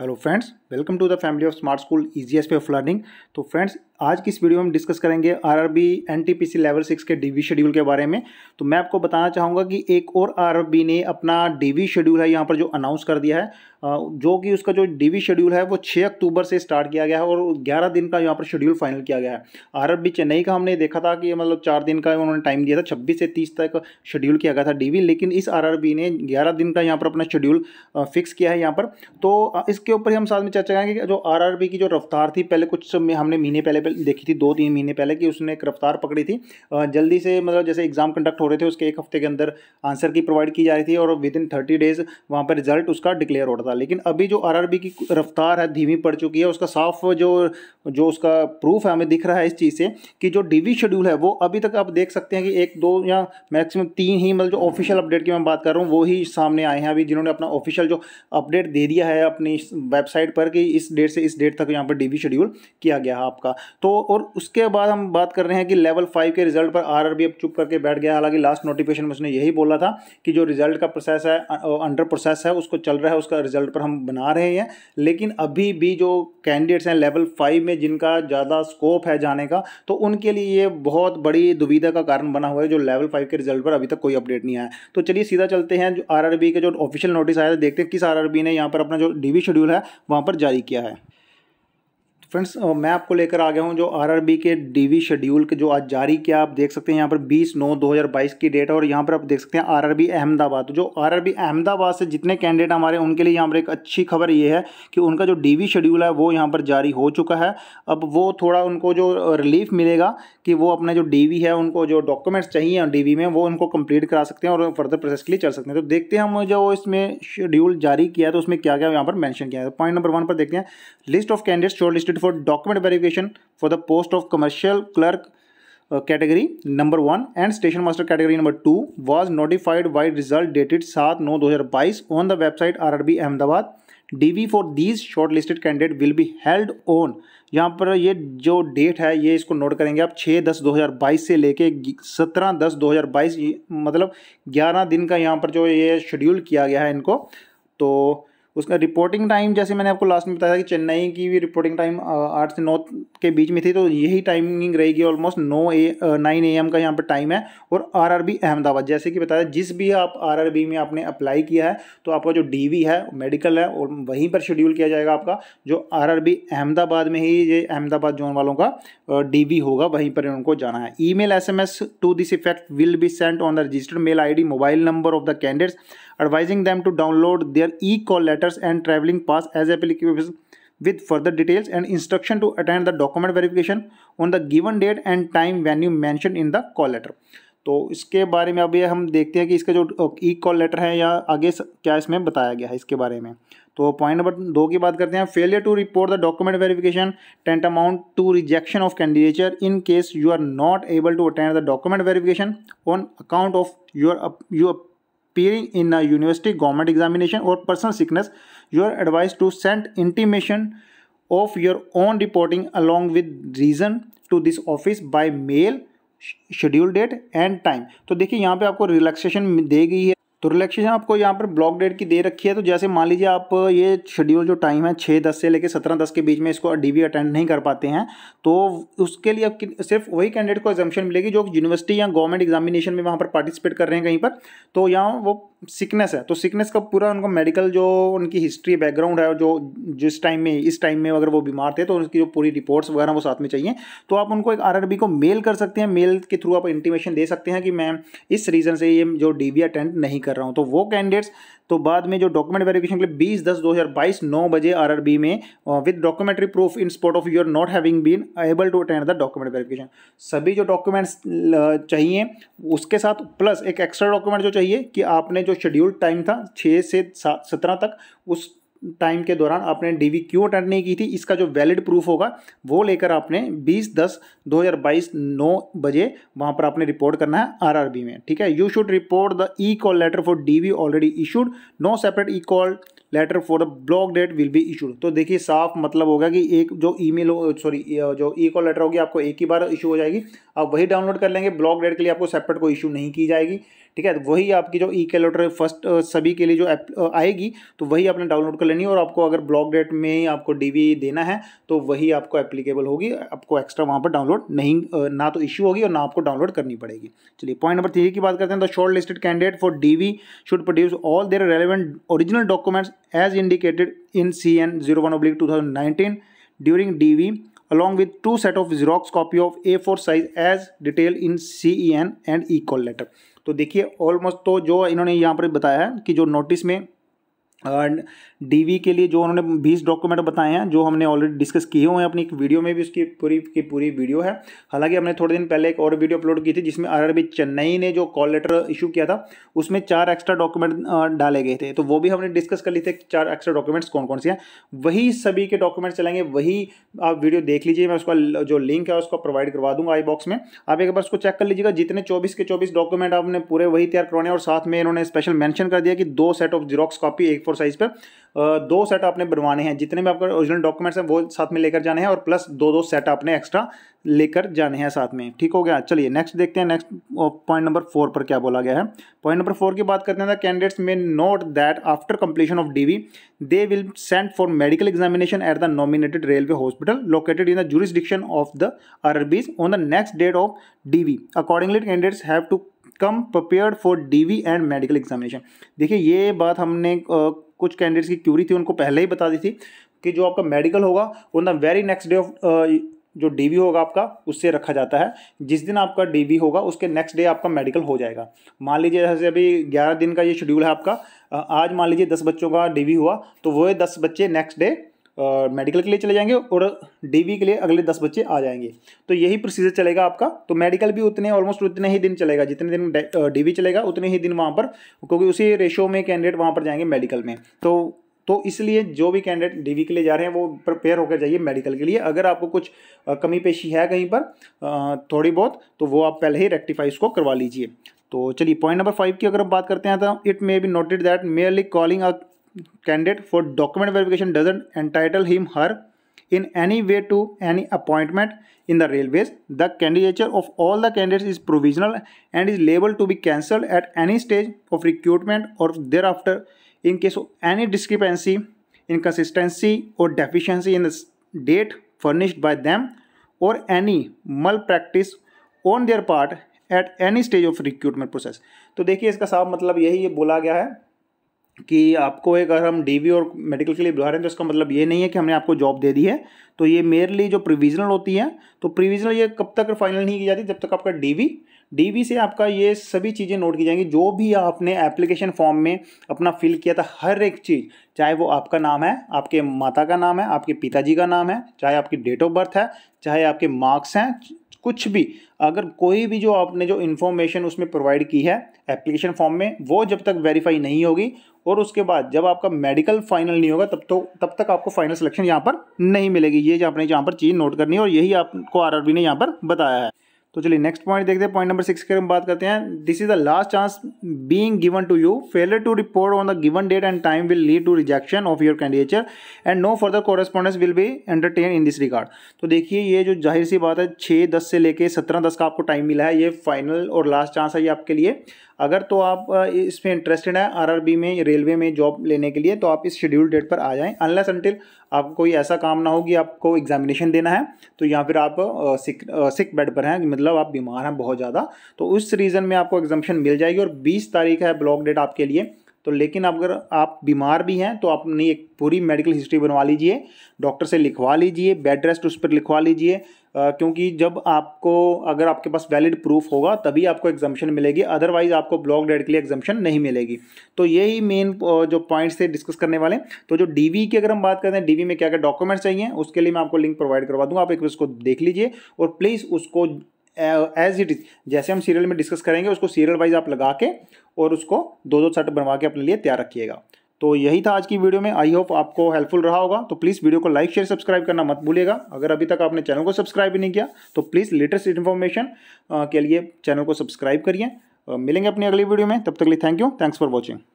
Hello friends welcome to the family of smart school easiest way of learning तो friends आज की इस video में हम डिस्कस करेंगे आरआरबी एनटीपीसी लेवल सिक्स के डीवी शेड्यूल के बारे में तो मैं आपको बताना चाहूँगा कि एक और आरआरबी ने अपना डीवी शेड्यूल है यहाँ पर जो अनाउंस कर दिया है जो कि उसका जो डीवी शेड्यूल है वो 6 अक्टूबर से स्टार्ट किया गया है और 11 दिन का यहाँ पर शेड्यूल फाइनल किया गया है बी चेन्नई का हमने देखा था कि मतलब चार दिन का उन्होंने टाइम दिया था छब्बीस से तीस तक शेड्यूल किया गया था डी लेकिन इस आर ने ग्यारह दिन का यहाँ पर अपना शेड्यूल फिक्स किया है यहाँ पर तो इसके ऊपर ही हम साथ में चर्चा करेंगे जो आर की जो रफ्तार थी पहले कुछ हमने महीने पहले देखी थी दो तीन महीने पहले कि उसने एक रफ्तार पकड़ी थी जल्दी से मतलब जैसे एग्ज़ाम कंडक्ट हो रहे थे उसके एक हफ्ते के अंदर आंसर की प्रोवाइड की जा रही थी और विद इन थर्टी डेज़ वहाँ पर रिजल्ट उसका डिक्लेयर हो रहा था लेकिन अभी जो आर की रफ्तार है धीमी पड़ चुकी है उसका साफ जो जो उसका प्रूफ है हमें दिख रहा है इस चीज़ से कि जो डी शेड्यूल है वो अभी तक आप देख सकते हैं कि एक दो या मैक्सिमम तीन ही मतलब जो ऑफिशियल अपडेट की मैं बात कर रहा हूँ वो ही सामने आए हैं अभी जिन्होंने अपना ऑफिशियल जो अपडेट दे दिया है अपनी वेबसाइट पर कि इस डेट से इस डेट तक यहाँ पर डीवी शेड्यूल किया गया है आपका तो और उसके बाद हम बात कर रहे हैं कि लेवल फाइव के रिजल्ट पर आर आर बी अब चुप करके बैठ गया हालांकि लास्ट नोटिफिकेशन में उसने यही बोला था कि जो रिजल्ट का प्रोसेस है अंडर प्रोसेस है उसको चल रहा है उसका रिजल्ट पर हम बना रहे हैं लेकिन अभी भी जो कैंडिडेट्स हैं लेवल फाइव में जिनका ज़्यादा स्कोप है जाने का तो उनके लिए ये बहुत बड़ी दुविधा का कारण बना हुआ है जो लेवल फाइव के रिजल्ट पर अभी तक कोई अपडेट नहीं आया तो चलिए सीधा चलते हैं जो आर आर बी के जो ऑफिशियल नोटिस आया था देखते हैं किस आर आर बी ने यहाँ पर अपना जो डी शेड्यूल है वहाँ पर जारी किया है फ्रेंड्स मैं आपको लेकर आ गया हूं जो आरआरबी के डीवी शेड्यूल के जो आज जारी किया आप देख सकते हैं यहाँ पर 20 नौ 2022 की डेट है और यहाँ पर आप देख सकते हैं आरआरबी अहमदाबाद तो जो आरआरबी अहमदाबाद से जितने कैंडिडेट हमारे उनके लिए यहाँ पर एक अच्छी खबर ये है कि उनका जो डीवी शेड्यूल है वो यहाँ पर जारी हो चुका है अब वो थोड़ा उनको जो रिलीफ मिलेगा कि वो अपने जो डी है उनको जो डॉक्यूमेंट्स चाहिए डी में वो उनको कंप्लीट करा सकते हैं और फर्दर प्रोसेस के लिए चल सकते हैं तो देखते हैं हम जो इसमें शेड्यूल जारी किया है तो उसमें क्या क्या यहाँ पर मैंशन किया है पॉइंट नंबर वन पर देखते हैं list of candidates shortlisted for document verification for the post of commercial clerk uh, category number one and station master category number two was notified by result dated 7 9 2022 on the website RRB Ahmedabad. DV for these shortlisted candidate will be held on यहाँ पर ये जो date है ये इसको note करेंगे आप 6 दस 2022 से लेके 17 दस 2022 मतलब 11 दिन का यहाँ पर जो ये शेड्यूल किया गया है इनको तो उसका रिपोर्टिंग टाइम जैसे मैंने आपको लास्ट में बताया था कि चेन्नई की भी रिपोर्टिंग टाइम आठ से नौ के बीच में थी तो यही टाइमिंग रहेगी ऑलमोस्ट नौ ए नाइन ए एम का यहाँ पर टाइम है और आरआरबी अहमदाबाद जैसे कि बताया जिस भी आप आरआरबी में आपने अप्लाई किया है तो आपका जो डी है मेडिकल है और वहीं पर शेड्यूल किया जाएगा आपका जो आर अहमदाबाद में ही ये अहमदाबाद जोन वालों का डी होगा वहीं पर उनको जाना है email S M S to this effect will be sent on the registered mail I D mobile number of the candidates advising them to download their e call letters and travelling pass as application with further details and instruction to attend the document verification on the given date and time when you mention in the call letter तो इसके बारे में अभी हम देखते हैं कि इसका जो ई कॉल लेटर है या आगे क्या इसमें बताया गया है इसके बारे में तो पॉइंट नंबर दो की बात करते हैं failure to report the document verification tantamount to rejection of candidature in case you are not able to attend the document verification on account of your you appearing in a university government examination or personal sickness, you are advised to send intimation of your own reporting along with reason to this office by mail schedule date and time तो देखिए यहाँ पे आपको relaxation दे गई है तो relaxation आपको यहाँ पर ब्लॉक डेट की दे रखी है तो जैसे मान लीजिए आप ये शेड्यूल जो टाइम है छः दस से लेकर सत्रह दस के बीच में इसको डी अटेंड नहीं कर पाते हैं तो उसके लिए सिर्फ वही कैंडिडेट को एग्जामेशन मिलेगी जो यूनिवर्सिटी या गवर्नमेंट एग्जामिनेशन में वहाँ पर पार्टिसिपेट कर रहे हैं कहीं पर तो यहाँ वो सिकनेस है तो सिकनेस का पूरा उनको मेडिकल जो उनकी हिस्ट्री बैकग्राउंड है जो जिस टाइम में इस टाइम में अगर वो बीमार थे तो उनकी जो पूरी रिपोर्ट्स वगैरह वो साथ में चाहिए तो आप उनको एक आरआरबी को मेल कर सकते हैं मेल के थ्रू आप इंटीमेशन दे सकते हैं कि मैं इस रीज़न से ये जो डी अटेंड नहीं कर रहा हूँ तो वो कैंडिडेट्स तो बाद में जो डॉक्यूमेंट वेरिफिकेशन के लिए बीस दस दो हज़ार बाईस नौ बजे आरआरबी में with documentary proof in spot of your not having been able to attend the document verification सभी जो डॉक्यूमेंट्स चाहिए उसके साथ प्लस एक एक्स्ट्रा डॉक्यूमेंट जो चाहिए कि आपने जो शेड्यूल्ड टाइम था छः से सात सत्रह तक उस टाइम के दौरान आपने डीवी क्यों अटेंड नहीं की थी इसका जो वैलिड प्रूफ होगा वो लेकर आपने 20 दस 2022 9 बजे वहाँ पर आपने रिपोर्ट करना है आरआरबी में ठीक है you should report the e call letter for DV already issued no separate e call letter for the block date will be issued तो देखिए साफ मतलब होगा कि एक जो ई मेल सॉरी जो ई कॉल लेटर होगी आपको एक ही बार इशू हो जाएगी आप वही डाउनलोड कर लेंगे ब्लॉक डेट के लिए आपको सेपरेट कोई इशू नहीं की जाएगी ठीक है वही आपकी जो ई कॉल लेटर फर्स्ट सभी के लिए जो आएगी तो वही आपने डाउनलोड कर लेनी और आपको अगर ब्लॉक डेट में ही आपको डी देना है तो वही आपको एप्लीकेबल होगी आपको एक्स्ट्रा वहाँ पर डाउनलोड नहीं ना तो इश्यू होगी और ना आपको डाउनलोड करनी पड़ेगी चलिए पॉइंट नंबर थ्री की बात करते हैं the shortlisted candidate for D should produce all their relevant original documents as indicated in C N zero one oblique two thousand nineteen during D V along with two set of Xerox copy of A4 size as detailed in CEN and e-call letter. तो देखिए almost तो जो इन्होंने यहाँ पर बताया है कि जो नोटिस में डीवी के लिए जो उन्होंने बीस डॉक्यूमेंट बताए हैं जो हमने ऑलरेडी डिस्कस किए हुए हैं अपनी एक वीडियो में भी उसकी पूरी की पूरी वीडियो है हालांकि हमने थोड़े दिन पहले एक और वीडियो अपलोड की थी जिसमें आरआरबी चेन्नई ने जो कॉल लेटर इशू किया था उसमें चार एक्स्ट्रा डॉक्यूमेंट डाले गए थे तो वो भी हमने डिस्कस कर लिए थे चार एक्स्ट्रा डॉक्यूमेंट्स कौन कौन से हैं वही सभी के डॉक्यूमेंट्स चलेंगे वही आप वीडियो देख लीजिए मैं उसका जो लिंक है उसको प्रोवाइड करवा दूंगा आई बॉक्स में आप एक बार उसको चेक कर लीजिएगा जितने चौबीस के चौबीस डॉक्यूमेंट आपने पूरे वही तैयार करवाने और साथ में इन्होंने स्पेशल मैंशन कर दिया कि दो सेट ऑफ जीरोक्स कॉपी एक फोर फोर साइज़ पर दो सेट आपने बनवाने हैं जितने भी आपका ओरिजिनल डॉक्यूमेंट्स हैं वो साथ में लेकर जाने हैं और प्लस दो दो सेट आपने एक्स्ट्रा लेकर जाने हैं साथ में ठीक हो गया चलिए नेक्स्ट देखते हैं नेक्स्ट पॉइंट नंबर फोर पर क्या बोला गया है पॉइंट नंबर फोर की बात करते हैं कैंडिडेट्स में note that after completion of D they will send for medical examination at the nominated railway hospital located in the jurisdiction of the RRBs on the next date of D accordingly candidates have to come prepare for DV and medical examination देखिए ये बात हमने कुछ candidates की Curie थी उनको पहले ही बता दी थी कि जो आपका मेडिकल होगा on the very next day of जो डीवी होगा आपका उससे रखा जाता है जिस दिन आपका डीवी होगा उसके नेक्स्ट डे आपका मेडिकल हो जाएगा मान लीजिए जैसे अभी ग्यारह दिन का ये शेड्यूल है आपका आज मान लीजिए दस बच्चों का डीवी हुआ तो वह दस बच्चे नेक्स्ट डे मेडिकल के लिए चले जाएंगे और डीवी के लिए अगले दस बच्चे आ जाएंगे तो यही प्रोसीजर चलेगा आपका तो मेडिकल भी उतने ऑलमोस्ट उतने ही दिन चलेगा जितने दिन डीवी चलेगा उतने ही दिन वहाँ पर क्योंकि उसी रेशो में कैंडिडेट वहाँ पर जाएंगे मेडिकल में तो तो इसलिए जो भी कैंडिडेट डीवी के लिए जा रहे हैं वो प्रिपेयर होकर जाइए मेडिकल के लिए अगर आपको कुछ कमी पेशी है कहीं पर थोड़ी बहुत तो वो आप पहले ही रेक्टिफाई उसको करवा लीजिए तो चलिए पॉइंट नंबर फाइव की अगर हम बात करते हैं तो it may be noted that merely calling a candidate for document verification doesn't entitle him her in any way to any appointment in the railways the candidature of all the candidates is provisional and is liable to be cancelled at any stage of recruitment or thereafter in case of any discrepancy inconsistency or deficiency in the date furnished by them or any malpractice on their part at any stage of recruitment process तो देखिए इसका साफ मतलब यही ये बोला गया है कि आपको एक अगर हम डीवी और मेडिकल के लिए बुला रहे हैं तो इसका मतलब ये नहीं है कि हमने आपको जॉब दे दी है तो ये मेरली जो प्रिविजनल होती है तो प्रिविजनल ये कब तक फाइनल नहीं की जाती जब तक आपका डीवी डीवी से आपका ये सभी चीज़ें नोट की जाएंगी जो भी आपने एप्लीकेशन फॉर्म में अपना फिल किया था हर एक चीज़ चाहे वो आपका नाम है आपके माता का नाम है आपके पिताजी का नाम है चाहे आपकी डेट ऑफ बर्थ है चाहे आपके मार्क्स हैं कुछ भी अगर कोई भी जो आपने जो इन्फॉर्मेशन उसमें प्रोवाइड की है एप्लीकेशन फॉर्म में वो जब तक वेरीफाई नहीं होगी और उसके बाद जब आपका मेडिकल फाइनल नहीं होगा तब तो तब तक आपको फाइनल सिलेक्शन यहाँ पर नहीं मिलेगी ये आपने यहाँ पर चीज़ नोट करनी है और यही आपको आर ने यहाँ पर बताया है तो चलिए नेक्स्ट पॉइंट देखते हैं पॉइंट नंबर सिक्स की हम बात करते हैं this is the last chance being given to you failure to report on the given date and time will lead to rejection of your candidature and no further correspondence will be entertain in this record तो देखिए ये जो जाहिर सी बात है छः दस से लेकर सत्रह दस का आपको टाइम मिला है ये फाइनल और लास्ट चांस है ये आपके लिए अगर तो आप इसमें इंटरेस्टेड हैं आरआरबी में रेलवे में जॉब लेने के लिए तो आप इस शेड्यूल डेट पर आ जाएं अनलेस अनटिल आपको कोई ऐसा काम ना हो कि आपको एग्जामिनेशन देना है तो या फिर आप सिक सिक बेड पर हैं मतलब आप बीमार हैं बहुत ज़्यादा तो उस रीज़न में आपको एग्जामेशन मिल जाएगी और बीस तारीख है ब्लॉक डेट आपके लिए तो लेकिन अगर आप बीमार भी हैं तो अपनी एक पूरी मेडिकल हिस्ट्री बनवा लीजिए डॉक्टर से लिखवा लीजिए बेड रेस्ट उस पर लिखवा लीजिए क्योंकि जब आपको अगर आपके पास वैलिड प्रूफ होगा तभी आपको एग्जामिशन मिलेगी अदरवाइज आपको ब्लॉक डेड के लिए एग्जामिशन नहीं मिलेगी तो यही मेन जो पॉइंट्स थे डिस्कस करने वाले तो जो डी की अगर हम बात करते हैं वी में क्या क्या डॉक्यूमेंट्स चाहिए उसके लिए मैं आपको लिंक प्रोवाइड करवा दूँगा आप एक उसको देख लीजिए और प्लीज़ उसको एज इट इज जैसे हम सीरियल में डिस्कस करेंगे उसको सीरियल वाइज आप लगा के और उसको दो दो सेट बनवा के अपने लिए तैयार रखिएगा तो यही था आज की वीडियो में आई होप आपको हेल्पफुल रहा होगा तो प्लीज़ वीडियो को लाइक शेयर सब्सक्राइब करना मत भूलिएगा अगर अभी तक आपने चैनल को सब्सक्राइब नहीं किया तो प्लीज़ लेटेस्ट इन्फॉर्मेशन के लिए चैनल को सब्सक्राइब करिए मिलेंगे अपनी अगली वीडियो में तब तक लिए thank you thanks for watching